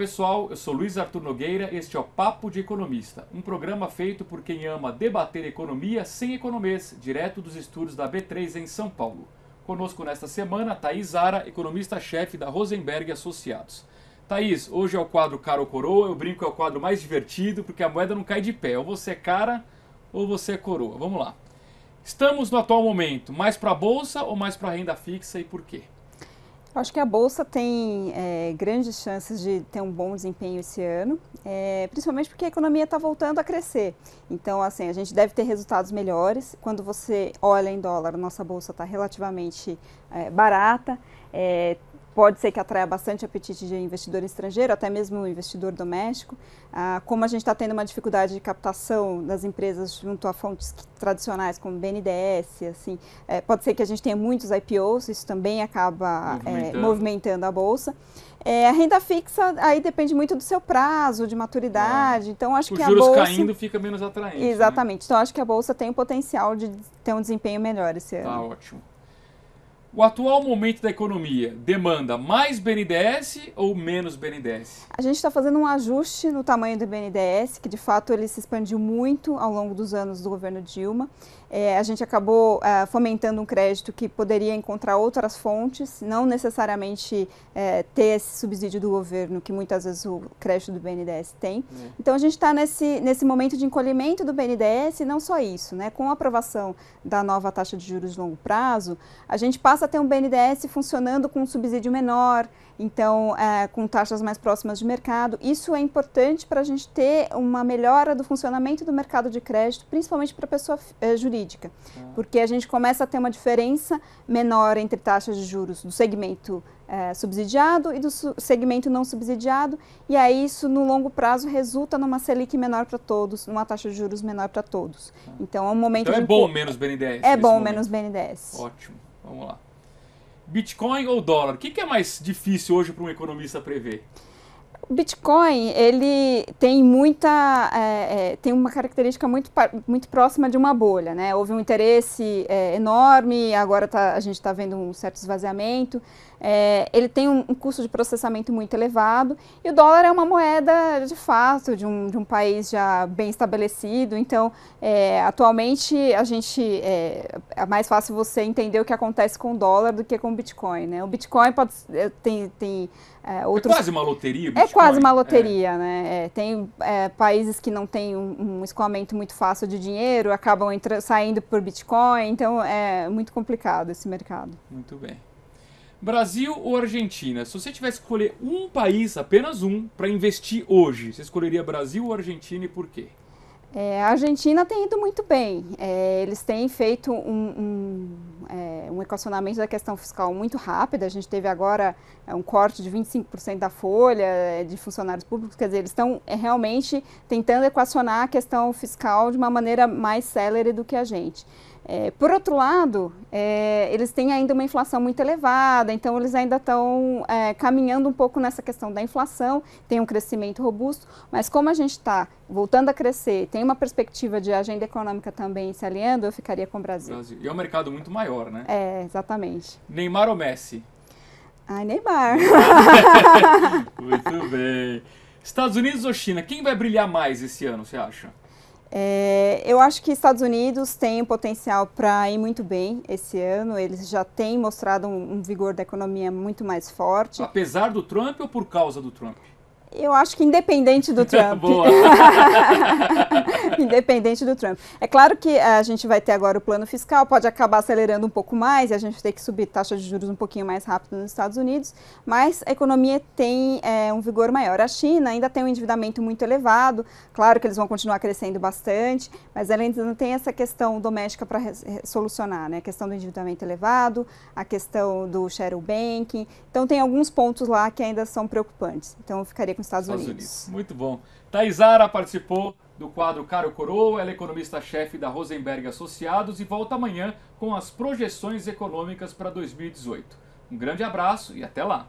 pessoal, eu sou Luiz Arthur Nogueira, este é o Papo de Economista, um programa feito por quem ama debater economia sem economês, direto dos estúdios da B3 em São Paulo. Conosco nesta semana, Thaís Ara, economista-chefe da Rosenberg Associados. Thaís, hoje é o quadro Caro Coroa, eu brinco é o quadro mais divertido, porque a moeda não cai de pé, ou você é cara ou você é coroa. Vamos lá. Estamos no atual momento mais para a bolsa ou mais para a renda fixa e por quê? Acho que a Bolsa tem é, grandes chances de ter um bom desempenho esse ano, é, principalmente porque a economia está voltando a crescer. Então, assim, a gente deve ter resultados melhores. Quando você olha em dólar, nossa Bolsa está relativamente é, barata, é, pode ser que atraia bastante apetite de investidor estrangeiro, até mesmo investidor doméstico. Ah, como a gente está tendo uma dificuldade de captação das empresas junto a fontes tradicionais como BNDES, assim, é, pode ser que a gente tenha muitos IPOs, isso também acaba é, movimentando, é, movimentando a bolsa. É, a renda fixa aí depende muito do seu prazo, de maturidade. É. Então acho Os que a bolsa juros caindo fica menos atraente. Né? Exatamente. Né? Então acho que a bolsa tem o potencial de ter um desempenho melhor esse ano. Tá ótimo. O atual momento da economia demanda mais BNDES ou menos BNDES? A gente está fazendo um ajuste no tamanho do BNDES, que de fato ele se expandiu muito ao longo dos anos do governo Dilma. É, a gente acabou é, fomentando um crédito que poderia encontrar outras fontes, não necessariamente é, ter esse subsídio do governo que muitas vezes o crédito do BNDES tem. É. Então a gente está nesse, nesse momento de encolhimento do BNDES e não só isso, né? Com a aprovação da nova taxa de juros de longo prazo, a gente passa passa a ter um BNDES funcionando com um subsídio menor, então é, com taxas mais próximas de mercado. Isso é importante para a gente ter uma melhora do funcionamento do mercado de crédito, principalmente para a pessoa é, jurídica, porque a gente começa a ter uma diferença menor entre taxas de juros do segmento é, subsidiado e do su segmento não subsidiado, e aí isso no longo prazo resulta numa Selic menor para todos, numa taxa de juros menor para todos. Então é um momento. Então é bom menos BNDES. É bom momento. menos BNDES. Ótimo, vamos lá. Bitcoin ou dólar? O que, que é mais difícil hoje para um economista prever? O Bitcoin ele tem muita é, é, tem uma característica muito, muito próxima de uma bolha, né? Houve um interesse é, enorme, agora tá, a gente está vendo um certo esvaziamento. É, ele tem um, um, custo de processamento muito elevado e o dólar é uma moeda de fato de um, de um país já bem estabelecido. Então, é, atualmente a gente é, é, mais fácil você entender o que acontece com o dólar do que com o Bitcoin. Né? O Bitcoin pode é, tem, tem é, é outros... é, quase uma loteria. Bitcoin. É quase uma loteria, é. é. né? É, tem países que não têm um, um, escoamento muito fácil de dinheiro, acabam saindo por Bitcoin, então é muito complicado esse mercado. Muito bem. Brasil ou Argentina? Se você tivesse que escolher um país, apenas um, para investir hoje, você escolheria Brasil ou Argentina e por quê? É, a Argentina tem ido muito bem. É, eles têm feito um, um, é, um, equacionamento da questão fiscal muito rápido. A gente teve agora é, um corte de 25% da folha é, de funcionários públicos. Quer dizer, eles estão é, realmente tentando equacionar a questão fiscal de uma maneira mais célere do que a gente. É, por outro lado, é, eles têm ainda uma inflação muito elevada, então eles ainda estão é, caminhando um pouco nessa questão da inflação, tem um crescimento robusto, mas como a gente está voltando a crescer, tem uma perspectiva de agenda econômica também se alinhando, eu ficaria com o Brasil. Brasil. E é um mercado muito maior, né? É, exatamente. Neymar ou Messi? Ai, Neymar. muito bem. Estados Unidos ou China? Quem vai brilhar mais esse ano, você acha? É, eu acho que Estados Unidos tem um potencial para ir muito bem esse ano. Eles já têm mostrado um, um, vigor da economia muito mais forte. Apesar do Trump ou por causa do Trump? Eu acho que independente do Trump. independente do Trump. É claro que eh, a gente vai ter agora o plano fiscal, pode acabar acelerando um pouco mais e a gente tem que subir taxa de juros um pouquinho mais rápido nos Estados Unidos, mas a economia tem é, um vigor maior. A China ainda tem um endividamento muito elevado, claro que eles vão continuar crescendo bastante, mas ela ainda não tem essa questão doméstica para solucionar, né? A questão do endividamento elevado, a questão do shadow banking. Então tem alguns pontos lá que ainda são preocupantes. Então eu ficaria com os Estados, Estados Unidos. Unidos. Muito bom. Taisara participou do quadro Caro Coroa, ela é economista-chefe da Rosenberg Associados e volta amanhã com as projeções econômicas para 2018. Um grande abraço e até lá!